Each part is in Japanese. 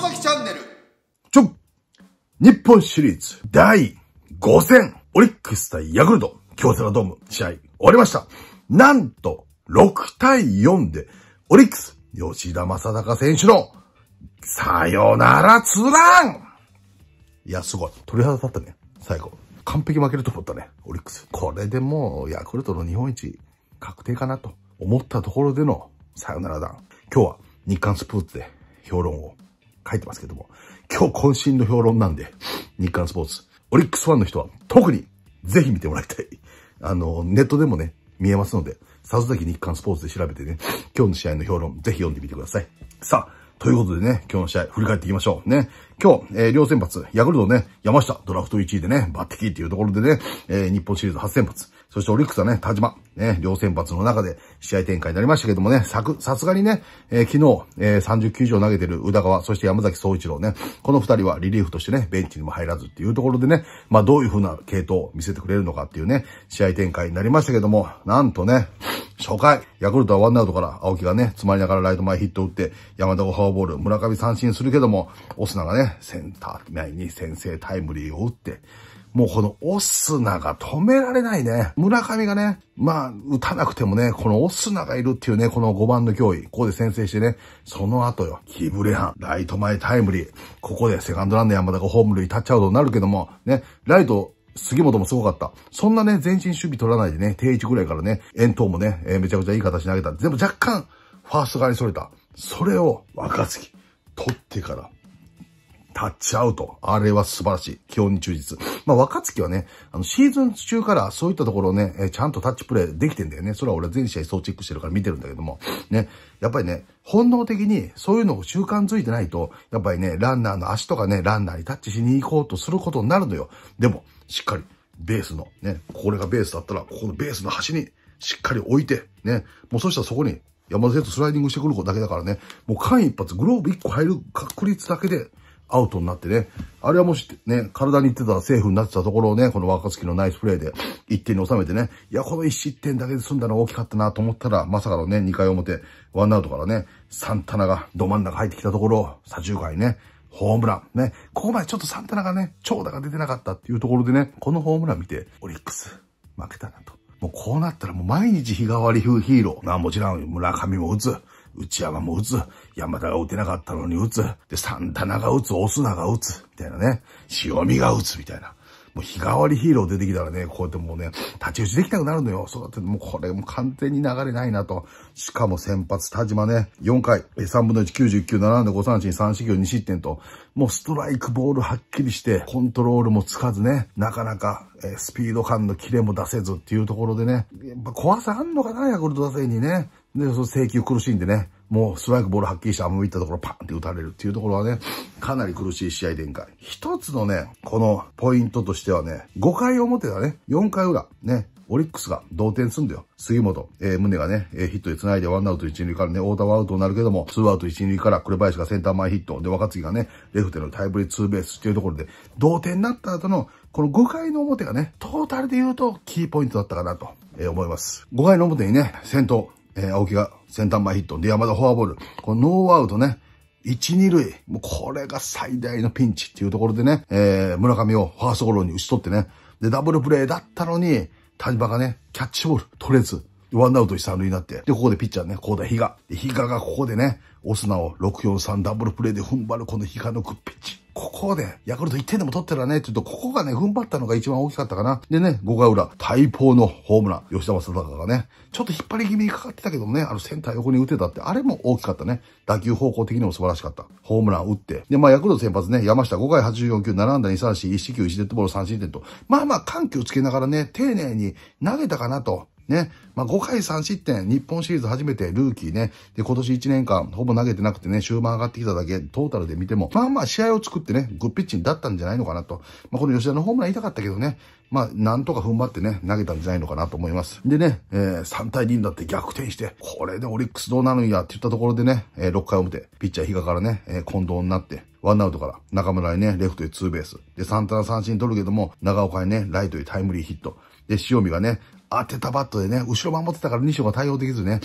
外崎チャンネル。ちょ日本シリーズ第5戦、オリックス対ヤクルト、京セラドーム試合終わりました。なんと、6対4で、オリックス、吉田正尚選手の、さよならツーランいや、すごい。鳥肌立ったね。最後。完璧負けると思ったね。オリックス。これでもう、ヤクルトの日本一、確定かなと思ったところでの、さよならだ。今日は、日刊スポーツで評論を書いてますけども、今日渾身の評論なんで、日刊スポーツ。オリックスファンの人は特にぜひ見てもらいたい。あの、ネットでもね、見えますので、さ崎日刊スポーツで調べてね、今日の試合の評論、ぜひ読んでみてください。さあ、ということでね、今日の試合、振り返っていきましょう。ね。今日、えー、両先発、ヤクルトね、山下、ドラフト1位でね、抜擢っていうところでね、えー、日本シリーズ8先発。そしてオリックスはね、田島、ね、両先発の中で試合展開になりましたけどもね、さく、さすがにね、えー、昨日、えー、30球以上投げてる宇田川、そして山崎総一郎ね、この二人はリリーフとしてね、ベンチにも入らずっていうところでね、まあどういう風な系統を見せてくれるのかっていうね、試合展開になりましたけども、なんとね、初回、ヤクルトはワンアウトから青木がね、詰まりながらライト前ヒット打って、山田がフォアボール、村上三振するけども、オスナがね、センター前に先制タイムリーを打って、もうこのオスナが止められないね。村上がね、まあ、打たなくてもね、このオスナがいるっていうね、この5番の脅威。ここで先制してね、その後よ、キブレハン、ライト前タイムリー。ここでセカンドランナー山田がホームルに立っちゃうとなるけども、ね、ライト、杉本もすごかった。そんなね、前進守備取らないでね、定位置ぐらいからね、遠投もね、えー、めちゃくちゃいい形投げた。でも若干、ファースト側に逸れた。それを、若月、取ってから、タッチアウト。あれは素晴らしい。基本に忠実。まあ、若月はね、あの、シーズン中からそういったところをね、えちゃんとタッチプレイできてんだよね。それは俺は全試合そうチェックしてるから見てるんだけども、ね、やっぱりね、本能的にそういうのを習慣づいてないと、やっぱりね、ランナーの足とかね、ランナーにタッチしに行こうとすることになるのよ。でも、しっかり、ベースの、ね、これがベースだったら、ここのベースの端に、しっかり置いて、ね、もうそしたらそこに、山田選手スライディングしてくる子だけだからね、もう間一髪グローブ1個入る確率だけで、アウトになってね。あれはもしね、体に行ってたらセーフになってたところをね、この若月のナイスプレーで1点に収めてね、いや、この1失点だけで済んだの大きかったなと思ったら、まさかのね、2回表、ワンアウトからね、サンタナがど真ん中入ってきたところ、左中間にね、ホームラン。ね。ここまでちょっとサンタナがね、長打が出てなかったっていうところでね、このホームラン見て、オリックス、負けたなと。もうこうなったらもう毎日日替わり風ヒーロー。まあもちろん村上も打つ。内山も打つ。山田が打てなかったのに打つ。で、サンタナが打つ。オスナが打つ。みたいなね。塩見が打つ。みたいな。もう日替わりヒーロー出てきたらね、こうやってもうね、立ち打ちできなくなるのよ。そうだってもうこれも完全に流れないなと。しかも先発、田島ね、4回、3分の1、99、7で5三振、3四球、2失点と、もうストライクボールはっきりして、コントロールもつかずね、なかなか、えー、スピード感のキレも出せずっていうところでね、やっぱ怖さあんのかな、ヤクルト打線にね。で、その請求苦しんでね、もうストライクボールはっきりして甘みいったところパンって打たれるっていうところはね、かなり苦しい試合展開。一つのね、このポイントとしてはね、5回表だね、4回裏、ね、オリックスが同点すんだよ。杉本、えー、胸がね、えー、ヒットで繋いでワンアウト一塁からね、大田はアウトになるけども、ツーアウト一塁から紅林がセンター前ヒット、で、若月がね、レフトのタイブリーツーベースっていうところで、同点になった後の、この5回の表がね、トータルで言うとキーポイントだったかなと、えー、思います。5回の表にね、先頭、えー、青木がセンター前ヒット。で、山田フォアボール。このノーアウトね、1、2塁。もうこれが最大のピンチっていうところでね、えー、村上をファーストゴロに打ち取ってね。で、ダブルプレーだったのに、田場がね、キャッチボール取れず、ワンアウト一三塁になって、で、ここでピッチャーね、高田比嘉。ヒガがここでね、オスナを643ダブルプレーで踏ん張るこのヒガのグッピッチ。ここで、ヤクルト1点でも取ってらね、って言うと、ここがね、踏ん張ったのが一番大きかったかな。でね、5回裏、大砲のホームラン、吉田正尚がね、ちょっと引っ張り気味にかかってたけどもね、あのセンター横に打てたって、あれも大きかったね。打球方向的にも素晴らしかった。ホームラン打って。で、まあ、ヤクルト先発ね、山下5回84球、7安打2三振、1四球1デッドボール3失点と、まあまあ緩急つけながらね、丁寧に投げたかなと。ね。まあ、5回3失点、日本シリーズ初めてルーキーね。で、今年1年間、ほぼ投げてなくてね、終盤上がってきただけ、トータルで見ても、まあまあ試合を作ってね、グッピッチンだったんじゃないのかなと。まあ、この吉田のホームラン痛かったけどね、まあ、なんとか踏ん張ってね、投げたんじゃないのかなと思います。でね、えー、3対2になって逆転して、これでオリックスどうなるんやって言ったところでね、えー、6回表、ピッチャー比嘉からね、えー、近藤になって、ワンアウトから中村にね、レフトへツーベース。で、サンタナ三振取るけども、長岡にね、ライトへタイムリーヒット。で、塩見がね、当てたバットでね、後ろ守ってたから二章が対応できずね、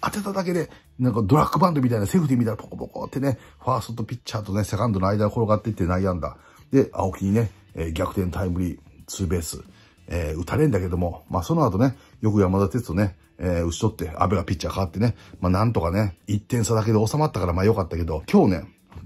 当てただけで、なんかドラッグバンドみたいなセーフティーみたいなポコポコってね、ファーストとピッチャーとね、セカンドの間転がっていって内野安打。で、青木にね、えー、逆転タイムリー、ツーベース、えー、打たれんだけども、まあその後ね、よく山田哲人ね、えー、打ち取って、安倍がピッチャー変わってね、まあなんとかね、1点差だけで収まったからまあ良かったけど、今日ね、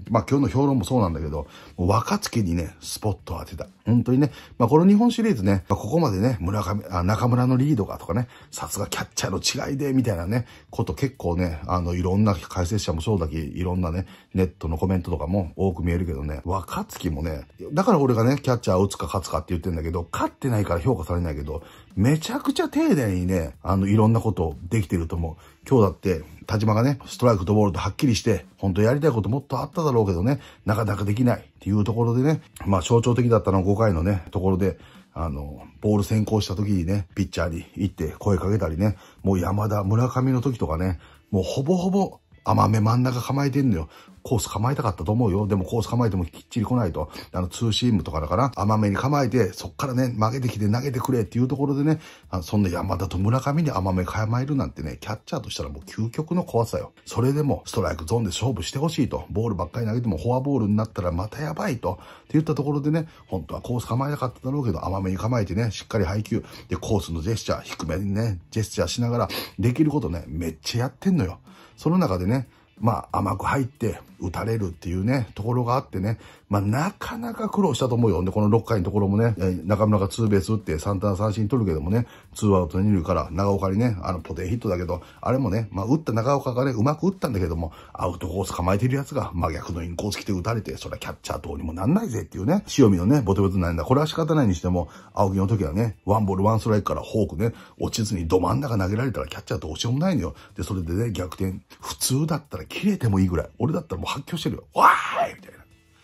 まあ今日の評論もそうなんだけど、若月にね、スポットを当てた。本当にね、まあ、この日本シリーズね、まあ、ここまでね、村上、あ中村のリードがとかね、さすがキャッチャーの違いで、みたいなね、こと結構ね、あの、いろんな解説者もそうだき、いろんなね、ネットのコメントとかも多く見えるけどね、若月もね、だから俺がね、キャッチャー打つか勝つかって言ってんだけど、勝ってないから評価されないけど、めちゃくちゃ丁寧にね、あの、いろんなことできてると思う。今日だって、田島がね、ストライクとボールとはっきりして、本当やりたいこともっとあっただろうけどね、なかなかできない。っていうところでね、まあ象徴的だったのは5回のね、ところで、あの、ボール先行した時にね、ピッチャーに行って声かけたりね、もう山田、村上の時とかね、もうほぼほぼ甘め真ん中構えてんのよ。コース構えたかったと思うよ。でもコース構えてもきっちり来ないと。あの、ツーシームとかだから、甘めに構えて、そっからね、曲げてきて投げてくれっていうところでね、あのそんな山田と村上に甘め構えるなんてね、キャッチャーとしたらもう究極の怖さよ。それでも、ストライクゾーンで勝負してほしいと。ボールばっかり投げてもフォアボールになったらまたやばいと。って言ったところでね、本当はコース構えなかっただろうけど、甘めに構えてね、しっかり配球。で、コースのジェスチャー、低めにね、ジェスチャーしながら、できることね、めっちゃやってんのよ。その中でね、まあ甘く入って打たれるっていうね、ところがあってね、まあ、なかなか苦労したと思うよ。で、この6回のところもね、中村がツーベース打って3ターン三振取るけどもね、2アウト2塁から長岡にね、あの、ポテンヒットだけど、あれもね、まあ、打った長岡がね、うまく打ったんだけども、アウトコース構えてるやつが、ま、逆のインコース来て打たれて、そりゃキャッチャー等にもなんないぜっていうね、塩見のね、ボテボテなんだ。これは仕方ないにしても、青木の時はね、ワンボールワンストライクからフォークね、落ちずにど真ん中投げられたらキャッチャーどうしようもないのよ。で、それでね、逆転。普通だったら切れてもいいぐらい。俺だったらもう発狂してるよ。わーいみたいな。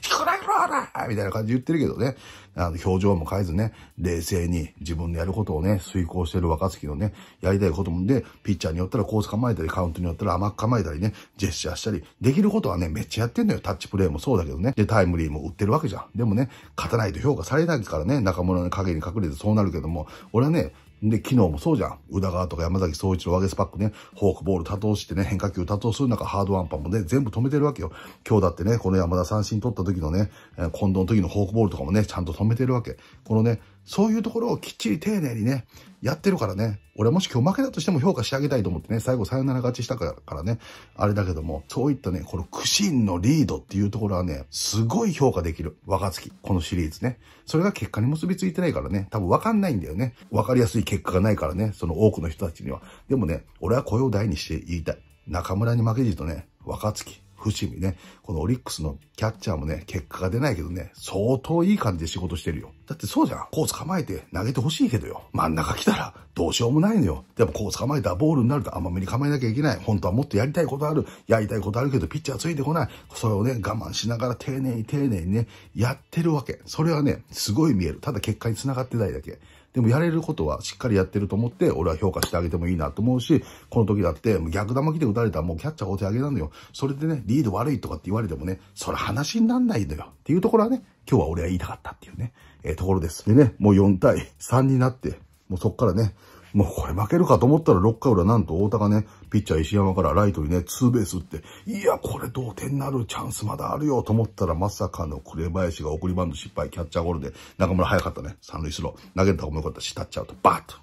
こくならからみたいな感じで言ってるけどね、あの、表情も変えずね、冷静に自分のやることをね、遂行してる若月のね、やりたいこともんで、ピッチャーによったらコース構えたり、カウントによったら甘く構えたりね、ジェスチャーしたり、できることはね、めっちゃやってんのよ。タッチプレーもそうだけどね。で、タイムリーも売ってるわけじゃん。でもね、勝たないと評価されないからね、中村の影に隠れてそうなるけども、俺はね、で、昨日もそうじゃん。宇田川とか山崎総一郎、ワゲスパックね、フォークボール多投してね、変化球多投する中、ハードワンパンもね、全部止めてるわけよ。今日だってね、この山田三振取った時のね、近藤の時のフォークボールとかもね、ちゃんと止めてるわけ。このね、そういうところをきっちり丁寧にね、やってるからね、俺もし今日負けたとしても評価してあげたいと思ってね、最後さよなら勝ちしたからね、あれだけども、そういったね、この苦心のリードっていうところはね、すごい評価できる。若月、このシリーズね。それが結果に結びついてないからね、多分わかんないんだよね。わかりやすい結果がないからね、その多くの人たちには。でもね、俺はこれを大にして言いたい。中村に負けじとね、若月、伏見ね、このオリックスのキャッチャーもね、結果が出ないけどね、相当いい感じで仕事してるよ。だってそうじゃん。こう捕まえて投げてほしいけどよ。真ん中来たらどうしようもないのよ。でもこう捕まえたボールになると甘めに構えなきゃいけない。本当はもっとやりたいことある。やりたいことあるけどピッチャーついてこない。それをね、我慢しながら丁寧に丁寧にね、やってるわけ。それはね、すごい見える。ただ結果に繋がってないだけ。でもやれることはしっかりやってると思って、俺は評価してあげてもいいなと思うし、この時だって、逆球来て打たれたらもうキャッチャーお手上げなのよ。それでね、リード悪いとかって言われてもね、それ話になんないのよ。っていうところはね、今日は俺は言いたかったっていうね、えー、ところです。でね、もう4対3になって、もうそっからね、もうこれ負けるかと思ったら6回裏なんと太田がね、ピッチャー石山からライトにね、ツーベース打って、いや、これ同点になるチャンスまだあるよと思ったらまさかの紅林が送りバンド失敗、キャッチャーゴールで、中村早かったね、三塁スロー、投げた方が良かったし、立っちゃうと、バーッと。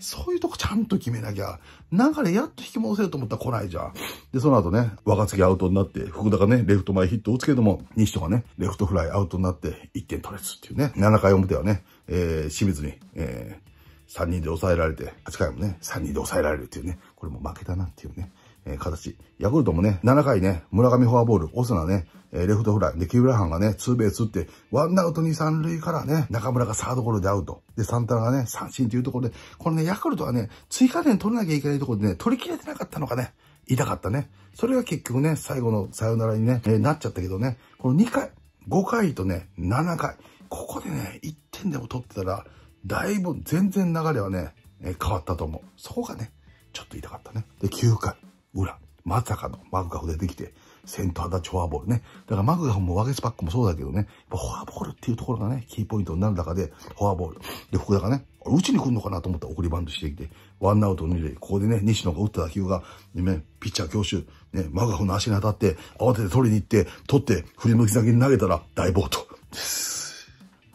そういうとこちゃんと決めなきゃ、流れやっと引き戻せると思ったら来ないじゃん。で、その後ね、若月アウトになって、福田がね、レフト前ヒットを打つけども、西戸がね、レフトフライアウトになって、1点取れずっていうね、7回表はね、えー、清水に、えー、3人で抑えられて、8回もね、3人で抑えられるっていうね、これも負けたなっていうね、えー、形。ヤクルトもね、7回ね、村上フォアボール、オスナね、えー、レフトフライ、で、キーブラハンがね、ツーベース打って、ワンアウト2、3塁からね、中村がサードゴロでアウト。で、サンタナがね、三振というところで、これね、ヤクルトはね、追加点取らなきゃいけないところでね、取り切れてなかったのかね、痛かったね。それが結局ね、最後のさよならにね、えー、なっちゃったけどね、この2回、5回とね、7回、ここでね、1点でも取ってたら、だいぶ全然流れはね、え変わったと思う。そこがね、ちょっと痛かったね。で、9回裏、まさかのマグカフ出てきて、センターチフォアボールね。だからマグガフもワゲスパックもそうだけどね、やっぱフォアボールっていうところがね、キーポイントになる中で、フォアボール。で、福田がね、うちに来るのかなと思ったら送りバントしてきて、ワンアウト二塁、ここでね、西野が打った打球が、ね、ピッチャー強襲、ね、マグガフの足に当たって、慌てて取りに行って、取って、振り向き先に投げたら、大暴投。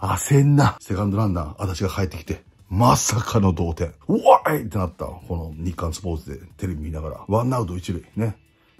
焦んな。セカンドランナー、私が帰ってきて。まさかの同点。うわーいってなった。この日刊スポーツでテレビ見ながら。ワンアウト一塁。ね。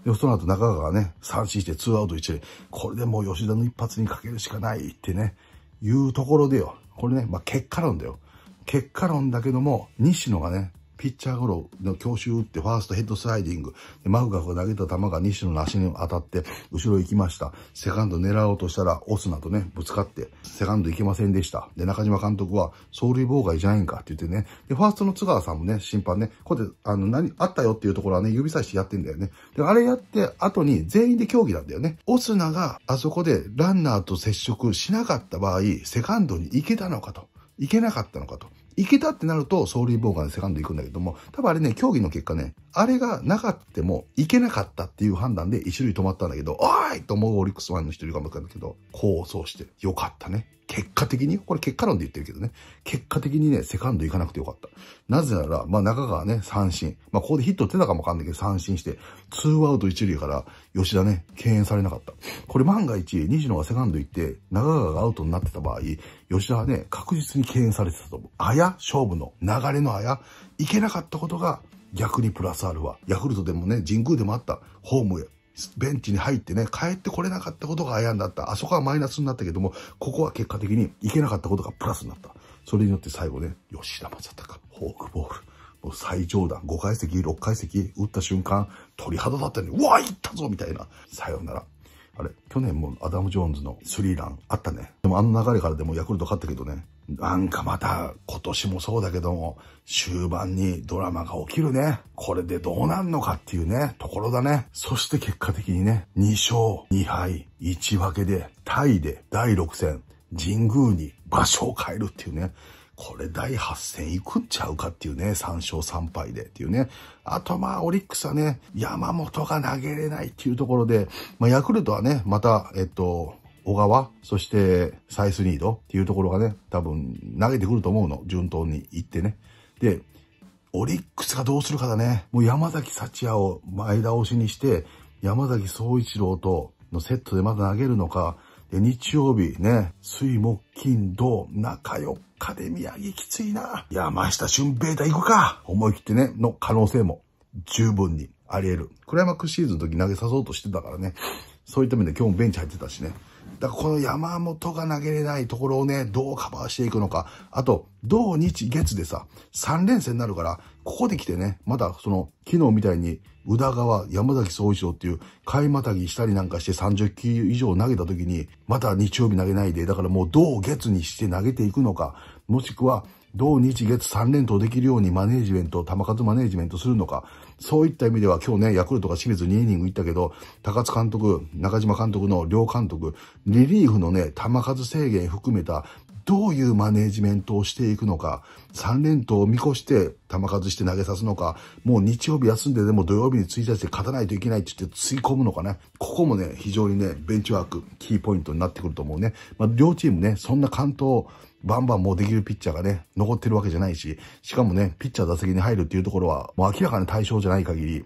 で、その後中川がね、三振してツーアウト一塁。これでもう吉田の一発にかけるしかないってね、いうところでよ。これね、まあ、結果論だよ。結果論だけども、西野がね、ピッチャーゴロの強襲打って、ファーストヘッドスライディング。マフガフが投げた球が西野の足に当たって、後ろ行きました。セカンド狙おうとしたら、オスナとね、ぶつかって、セカンド行けませんでした。で、中島監督は、走塁妨害じゃないんかって言ってね。で、ファーストの津川さんもね、審判ね、ここで、あの、何、あったよっていうところはね、指差してやってんだよね。で、あれやって後に全員で競技なんだよね。オスナがあそこでランナーと接触しなかった場合、セカンドに行けたのかと。行けなかったのかと。いけたってなると、走塁妨害でセカンド行くんだけども、多分あれね、競技の結果ね、あれがなかってもいけなかったっていう判断で一種類止まったんだけど、おいと思うオリックスファンの一人いるかもしんないけど、こうそうしてよかったね。結果的に、これ結果論で言ってるけどね、結果的にね、セカンド行かなくてよかった。なぜなら、まあ中川ね、三振。まあここでヒット出たかもわかんないけど、三振して、ツーアウト一塁から吉田ね、敬遠されなかった。これ万が一、西野がセカンド行って、中川がアウトになってた場合、吉田はね、確実に敬遠されてたと思う。あや勝負の、流れのあや、いけなかったことが、逆にプラスアルファ。ヤクルトでもね、神宮でもあった。ホームへ。ベンチに入ってね、帰ってこれなかったことが危んだった。あそこはマイナスになったけども、ここは結果的に行けなかったことがプラスになった。それによって最後ね、吉田正尚、フォークボール。もう最上段、5階席、6階席、打った瞬間、鳥肌だったのに、うわ、行ったぞみたいな。さようなら。あれ、去年もアダム・ジョーンズのスリーランあったね。でもあの流れからでもヤクルト勝ったけどね。なんかまた今年もそうだけども、終盤にドラマが起きるね。これでどうなんのかっていうね、ところだね。そして結果的にね、2勝2敗1分けで、タイで第6戦、神宮に場所を変えるっていうね。これ第8戦行くんちゃうかっていうね、3勝3敗でっていうね。あとまあ、オリックスはね、山本が投げれないっていうところで、まあ、ヤクルトはね、また、えっと、小川、そしてサイスニードっていうところがね、多分投げてくると思うの。順当に行ってね。で、オリックスがどうするかだね。もう山崎幸也を前倒しにして、山崎総一郎とのセットでまた投げるのか、日曜日ね、水木金土中4日で宮城きついな。山下俊平太行くか。思い切ってね、の可能性も十分にあり得る。クライマックスシーズンの時投げさそうとしてたからね。そういった面で今日もベンチ入ってたしね。だからこの山本が投げれないところをね、どうカバーしていくのか。あと、土日月でさ、3連戦になるから、ここで来てね、またその、昨日みたいに、宇田川、山崎総一郎っていう、買いまたぎしたりなんかして30球以上投げた時に、また日曜日投げないで、だからもう土月にして投げていくのか、もしくは、土日月3連投できるようにマネージメント、球数マネージメントするのか、そういった意味では今日ね、ヤクルトが清水2イニングいったけど、高津監督、中島監督の両監督、リリーフのね、球数制限含めたどういうマネージメントをしていくのか、3連投を見越して球数して投げさすのか、もう日曜日休んででも土曜日に加して勝たないといけないって言って吸い込むのかね。ここもね、非常にね、ベンチワーク、キーポイントになってくると思うね。まあ、両チームね、そんな関東、バンバンもうできるピッチャーがね、残ってるわけじゃないし、しかもね、ピッチャー打席に入るっていうところは、もう明らかに対象じゃない限り、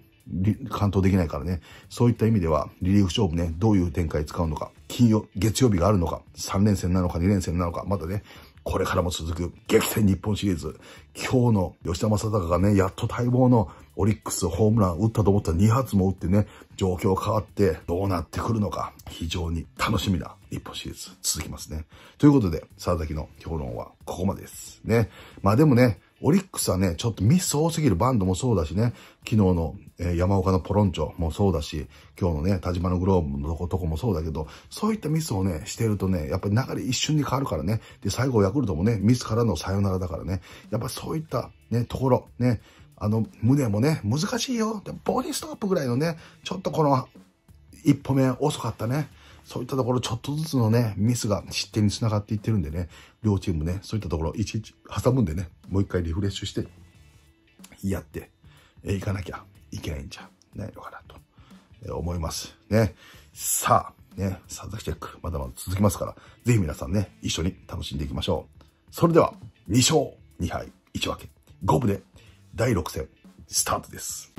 完投できないからね、そういった意味では、リリーフ勝負ね、どういう展開使うのか、金曜、月曜日があるのか、3連戦なのか2連戦なのか、またね、これからも続く激戦日本シリーズ。今日の吉田正尚がね、やっと待望のオリックスホームラン打ったと思ったら2発も打ってね、状況変わってどうなってくるのか、非常に楽しみな日本シリーズ続きますね。ということで、佐々木の評論はここまでです。ね。まあでもね、オリックスはね、ちょっとミス多すぎるバンドもそうだしね、昨日の、えー、山岡のポロンチョもそうだし、今日のね、田島のグローブのとこもそうだけど、そういったミスをね、してるとね、やっぱり流れ一瞬に変わるからね、で、最後ヤクルトもね、ミスからのさよならだからね、やっぱそういったね、ところ、ね、あの、胸もね、難しいよ。ボディストップぐらいのね、ちょっとこの、一歩目遅かったね。そういったところ、ちょっとずつのね、ミスが失点につながっていってるんでね、両チームね、そういったところ、いちいち挟むんでね、もう一回リフレッシュして、やって、え、いかなきゃいけないんじゃないのかなと、え思います。ね。さあ、ね、佐々木チェック、まだまだ続きますから、ぜひ皆さんね、一緒に楽しんでいきましょう。それでは、2勝2敗1分け、5部で第6戦、スタートです。